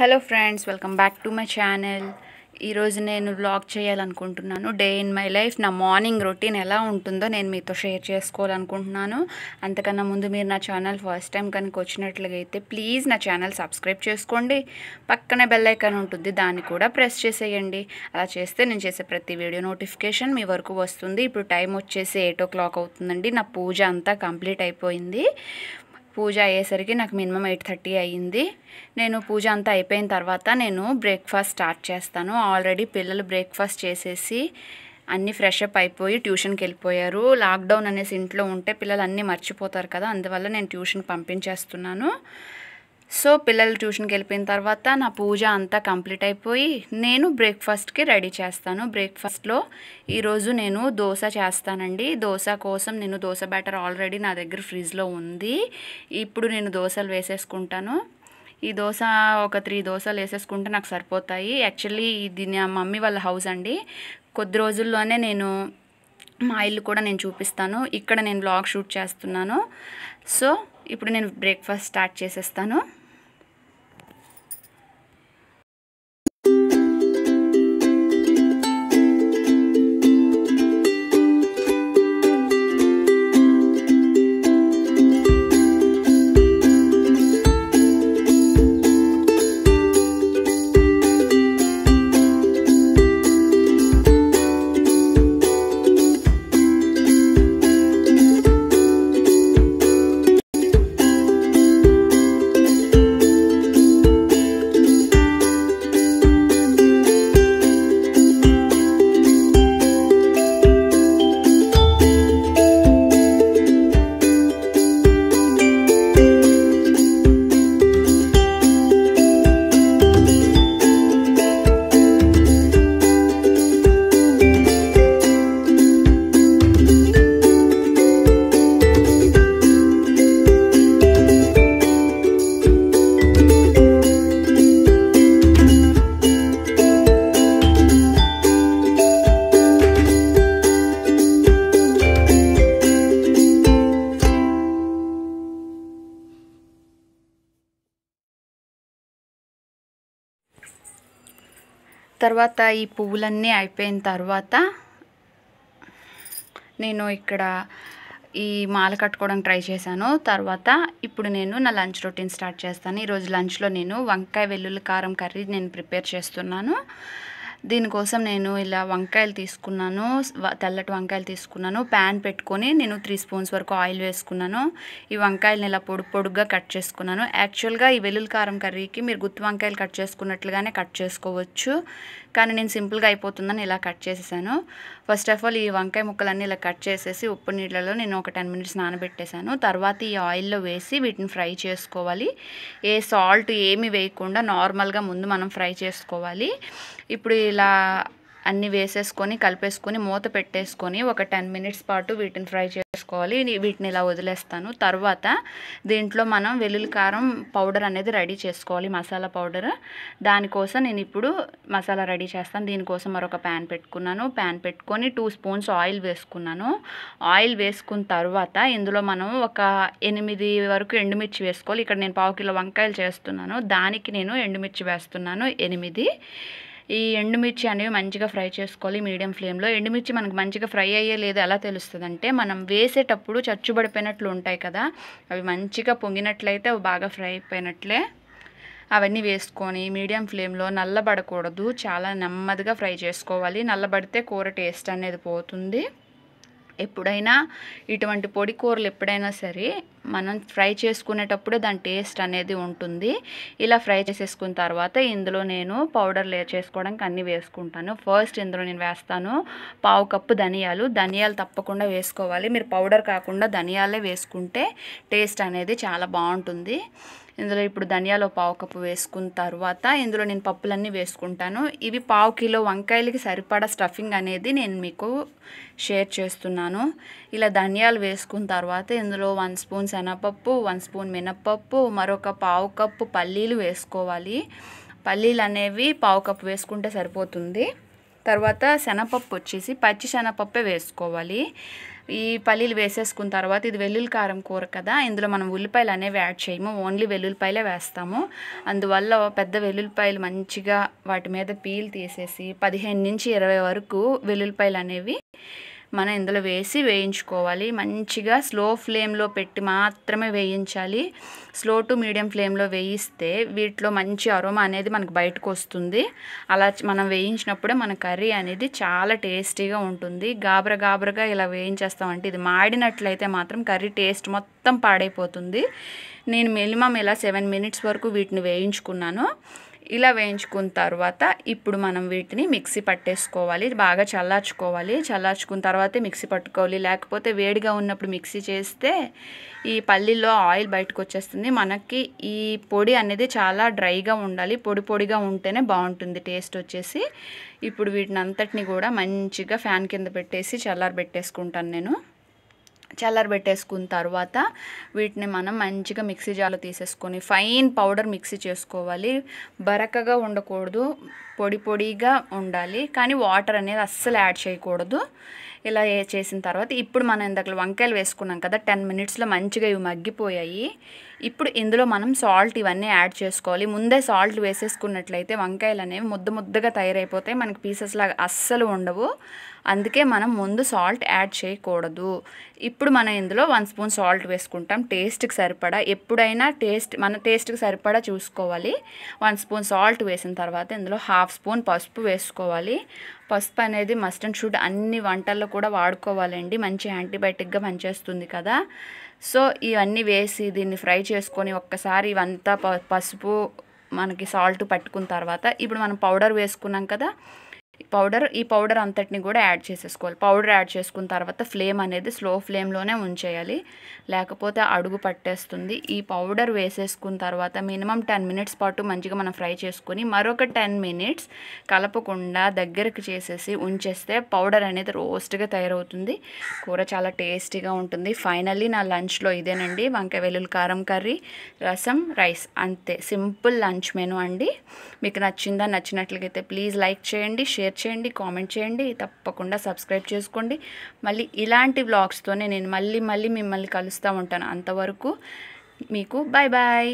hello friends welcome back to my channel ఈరోజు నేను blog చేయాలనుకుంటున్నాను డే ఇన్ మై లైఫ్ నా మార్నింగ్ రొటీన్ ఎలా ఉంటుందో నేను మీతో షేర్ చేసుకోవాలనుకుంటున్నాను అంతకన్నా ముందు మీరు నా ఛానల్ ఫస్ట్ టైం కనుక వచ్చినట్లయితే ప్లీజ్ నా ఛానల్ సబ్స్క్రైబ్ చేసుకోండి పక్కనే బెల్ ఐకాన్ ఉంటుంది దాన్ని కూడా ప్రెస్ చేసేయండి అలా చేస్తే నేను చేసే ప్రతి వీడియో నోటిఫికేషన్ మీ వరకు వస్తుంది ఇప్పుడు టైం వచ్చేసి ఎయిట్ ఓ క్లాక్ అవుతుందండి నా పూజ అంతా కంప్లీట్ అయిపోయింది పూజ అయ్యేసరికి నాకు మినిమం ఎయిట్ థర్టీ అయ్యింది నేను పూజ అంతా అయిపోయిన తర్వాత నేను బ్రేక్ఫాస్ట్ స్టార్ట్ చేస్తాను ఆల్రెడీ పిల్లలు బ్రేక్ఫాస్ట్ చేసేసి అన్నీ ఫ్రెష్ అప్ అయిపోయి ట్యూషన్కి వెళ్ళిపోయారు లాక్డౌన్ అనేసి ఇంట్లో ఉంటే పిల్లలు అన్నీ మర్చిపోతారు కదా అందువల్ల నేను ట్యూషన్ పంపించేస్తున్నాను సో పిల్లలు ట్యూషన్కి వెళ్ళిపోయిన తర్వాత నా పూజ అంతా కంప్లీట్ అయిపోయి నేను బ్రేక్ఫాస్ట్కి రెడీ చేస్తాను బ్రేక్ఫాస్ట్లో ఈరోజు నేను దోశ చేస్తానండి దోశ కోసం నేను దోశ బ్యాటర్ ఆల్రెడీ నా దగ్గర ఫ్రిడ్జ్లో ఉంది ఇప్పుడు నేను దోశలు వేసేసుకుంటాను ఈ దోశ ఒక త్రీ దోశలు వేసేసుకుంటే నాకు సరిపోతాయి యాక్చువల్లీ ఇది నా మమ్మీ వాళ్ళ హౌస్ అండి కొద్ది రోజుల్లోనే నేను మా ఇల్లు కూడా నేను చూపిస్తాను ఇక్కడ నేను బ్లాగ్ షూట్ చేస్తున్నాను సో ఇప్పుడు నేను బ్రేక్ఫాస్ట్ స్టార్ట్ చేసేస్తాను తర్వాత ఈ పువ్వులన్నీ అయిపోయిన తర్వాత నేను ఇక్కడ ఈ మాల కట్టుకోవడానికి ట్రై చేశాను తర్వాత ఇప్పుడు నేను నా లంచ్ రొటీన్ స్టార్ట్ చేస్తాను ఈరోజు లంచ్లో నేను వంకాయ వెల్లుల్లి కారం కర్రీ నేను ప్రిపేర్ చేస్తున్నాను దీనికోసం నేను ఇలా వంకాయలు తీసుకున్నాను తెల్లటి వంకాయలు తీసుకున్నాను ప్యాన్ పెట్టుకొని నేను త్రీ స్పూన్స్ వరకు ఆయిల్ వేసుకున్నాను ఈ వంకాయలను ఇలా పొడు పొడుగ్గా కట్ చేసుకున్నాను యాక్చువల్గా ఈ వెల్లుల్లి కారం కర్రీకి మీరు గుత్తి వంకాయలు కట్ చేసుకున్నట్లుగానే కట్ చేసుకోవచ్చు కానీ నేను సింపుల్గా అయిపోతుందని ఇలా కట్ చేసేసాను ఫస్ట్ ఆఫ్ ఆల్ ఈ వంకాయ ముక్కలన్నీ ఇలా కట్ చేసేసి ఉప్పు నీళ్ళలో నేను ఒక టెన్ మినిట్స్ నానబెట్టేశాను తర్వాత ఈ ఆయిల్లో వేసి వీటిని ఫ్రై చేసుకోవాలి ఏ సాల్ట్ ఏమి వేయకుండా నార్మల్గా ముందు మనం ఫ్రై చేసుకోవాలి ఇప్పుడు ఇలా అన్నీ వేసేసుకొని కలిపేసుకొని మూత పెట్టేసుకొని ఒక టెన్ మినిట్స్ పాటు వీటిని ఫ్రై చే చేసుకోవాలి వీటిని ఇలా వదిలేస్తాను తర్వాత దీంట్లో మనం వెల్లుల్లి కారం పౌడర్ అనేది రెడీ చేసుకోవాలి మసాలా పౌడర్ దానికోసం నేను ఇప్పుడు మసాలా రెడీ చేస్తాను దీనికోసం మరొక ప్యాన్ పెట్టుకున్నాను ప్యాన్ పెట్టుకొని టూ స్పూన్స్ ఆయిల్ వేసుకున్నాను ఆయిల్ వేసుకున్న తర్వాత ఇందులో మనం ఒక ఎనిమిది వరకు ఎండుమిర్చి వేసుకోవాలి ఇక్కడ నేను పావు కిలో వంకాయలు చేస్తున్నాను దానికి నేను ఎండుమిర్చి వేస్తున్నాను ఎనిమిది ఈ ఎండుమిర్చి అనేవి మంచిగా ఫ్రై చేసుకోవాలి మీడియం ఫ్లేమ్లో ఎండుమిర్చి మనకు మంచిగా ఫ్రై అయ్యే లేదు ఎలా తెలుస్తుందంటే మనం వేసేటప్పుడు చచ్చుబడిపోయినట్లు ఉంటాయి కదా అవి మంచిగా పొంగినట్లయితే అవి బాగా ఫ్రై అయిపోయినట్లే అవన్నీ వేసుకొని మీడియం ఫ్లేమ్లో నల్లబడకూడదు చాలా నెమ్మదిగా ఫ్రై చేసుకోవాలి నల్లబడితే కూర టేస్ట్ అనేది పోతుంది ఎప్పుడైనా ఇటువంటి పొడి కూరలు ఎప్పుడైనా సరే మనం ఫ్రై చేసుకునేటప్పుడే దాని టేస్ట్ అనేది ఉంటుంది ఇలా ఫ్రై చేసేసుకున్న తర్వాత ఇందులో నేను పౌడర్ లే చేసుకోవడానికి అన్నీ వేసుకుంటాను ఫస్ట్ ఇందులో నేను వేస్తాను పావు కప్పు ధనియాలు ధనియాలు తప్పకుండా వేసుకోవాలి మీరు పౌడర్ కాకుండా ధనియాలే వేసుకుంటే టేస్ట్ అనేది చాలా బాగుంటుంది ఇందులో ఇప్పుడు ధనియాలు పావు కప్పు వేసుకున్న తర్వాత ఇందులో నేను పప్పులన్నీ వేసుకుంటాను ఇవి పావు కిలో వంకాయలకి సరిపడా స్టఫింగ్ అనేది నేను మీకు షేర్ చేస్తున్నాను ఇలా ధనియాలు వేసుకున్న తర్వాత ఇందులో వన్ స్పూన్స్ శనగపప్పు వన్ స్పూన్ మినప్పప్పు మరొక పావు కప్పు పల్లీలు వేసుకోవాలి పల్లీలు అనేవి పావు కప్పు వేసుకుంటే సరిపోతుంది తర్వాత శనగపప్పు వచ్చేసి పచ్చి శనగపప్పే వేసుకోవాలి ఈ పల్లీలు వేసేసుకున్న తర్వాత ఇది వెల్లుల్లి కారం కూర కదా ఇందులో మనం ఉల్లిపాయలు అనేవి యాడ్ చేయము ఓన్లీ వెల్లుల్లిపాయలే వేస్తాము అందువల్ల పెద్ద వెల్లుల్లిపాయలు మంచిగా వాటి మీద పీల్ తీసేసి పదిహేను నుంచి ఇరవై వరకు వెల్లుల్లిపాయలు అనేవి మనం ఇందులో వేసి వేయించుకోవాలి మంచిగా స్లో ఫ్లేమ్లో పెట్టి మాత్రమే వేయించాలి స్లో టు మీడియం ఫ్లేమ్లో వేయిస్తే వీటిలో మంచి అరోమా అనేది మనకు బయటకు వస్తుంది అలా మనం వేయించినప్పుడే మన కర్రీ అనేది చాలా టేస్టీగా ఉంటుంది గాబర గాబరగా ఇలా వేయించేస్తామంటే ఇది మాడినట్లయితే మాత్రం కర్రీ టేస్ట్ మొత్తం పాడైపోతుంది నేను మినిమం ఇలా సెవెన్ మినిట్స్ వరకు వీటిని వేయించుకున్నాను ఇలా వేయించుకున్న తర్వాత ఇప్పుడు మనం వీటిని మిక్సీ పట్టేసుకోవాలి బాగా చల్లార్చుకోవాలి చల్లార్చుకున్న తర్వాతే మిక్సీ పట్టుకోవాలి లేకపోతే వేడిగా ఉన్నప్పుడు మిక్సీ చేస్తే ఈ పల్లీలో ఆయిల్ బయటకు వచ్చేస్తుంది మనకి ఈ పొడి అనేది చాలా డ్రైగా ఉండాలి పొడి పొడిగా ఉంటేనే బాగుంటుంది టేస్ట్ వచ్చేసి ఇప్పుడు వీటిని అంతటిని కూడా మంచిగా ఫ్యాన్ కింద పెట్టేసి చల్లారి పెట్టేసుకుంటాను నేను చల్లరబెట్టేసుకున్న తర్వాత వీటిని మనం మంచిగా మిక్సీ జార్లో తీసేసుకొని ఫైన్ పౌడర్ మిక్సీ చేసుకోవాలి బరకగా ఉండకూడదు పొడి పొడిగా ఉండాలి కానీ వాటర్ అనేది అస్సలు యాడ్ చేయకూడదు ఇలా చేసిన తర్వాత ఇప్పుడు మనం ఇందాక వంకాయలు వేసుకున్నాం కదా టెన్ మినిట్స్లో మంచిగా ఇవి మగ్గిపోయాయి ఇప్పుడు ఇందులో మనం సాల్ట్ ఇవన్నీ యాడ్ చేసుకోవాలి ముందే సాల్ట్ వేసేసుకున్నట్లయితే వంకాయలు అనేవి ముద్ద ముద్దగా తయారైపోతాయి మనకి పీసెస్ లాగా అస్సలు ఉండవు అందుకే మనం ముందు సాల్ట్ యాడ్ చేయకూడదు ఇప్పుడు మనం ఇందులో వన్ స్పూన్ సాల్ట్ వేసుకుంటాం టేస్ట్కి సరిపడా ఎప్పుడైనా టేస్ట్ మన టేస్ట్కి సరిపడా చూసుకోవాలి వన్ స్పూన్ సాల్ట్ వేసిన తర్వాత ఇందులో హాఫ్ హాఫ్ స్పూన్ పసుపు వేసుకోవాలి పసుపు అనేది మస్ట్ అండ్ షుడ్ అన్ని వంటల్లో కూడా వాడుకోవాలండి మంచి యాంటీబయాటిక్గా పనిచేస్తుంది కదా సో ఇవన్నీ వేసి దీన్ని ఫ్రై చేసుకొని ఒక్కసారి ఇవంతా పసుపు మనకి సాల్ట్ పట్టుకున్న తర్వాత ఇప్పుడు మనం పౌడర్ వేసుకున్నాం కదా పౌడర్ ఈ పౌడర్ అంతటిని కూడా యాడ్ చేసేసుకోవాలి పౌడర్ యాడ్ చేసుకున్న తర్వాత ఫ్లేమ్ అనేది స్లో ఫ్లేమ్లోనే ఉంచేయాలి లేకపోతే అడుగు పట్టేస్తుంది ఈ పౌడర్ వేసేసుకున్న తర్వాత మినిమం టెన్ మినిట్స్ పాటు మంచిగా మనం ఫ్రై చేసుకుని మరొక టెన్ మినిట్స్ కలపకుండా దగ్గరకు చేసేసి ఉంచేస్తే పౌడర్ అనేది రోస్ట్గా తయారవుతుంది కూర చాలా టేస్టీగా ఉంటుంది ఫైనల్లీ నా లంచ్లో ఇదేనండి వంకాయ వెల్లుల్లి కారం కర్రీ రసం రైస్ అంతే సింపుల్ లంచ్ మెను అండి మీకు నచ్చిందా నచ్చినట్లయితే ప్లీజ్ లైక్ చేయండి షేర్ షేర్ చేయండి కామెంట్ చేయండి తప్పకుండా సబ్స్క్రైబ్ చేసుకోండి మళ్ళీ ఇలాంటి వ్లాగ్స్తోనే నేను మళ్ళీ మళ్ళీ మిమ్మల్ని కలుస్తూ ఉంటాను అంతవరకు మీకు బాయ్ బాయ్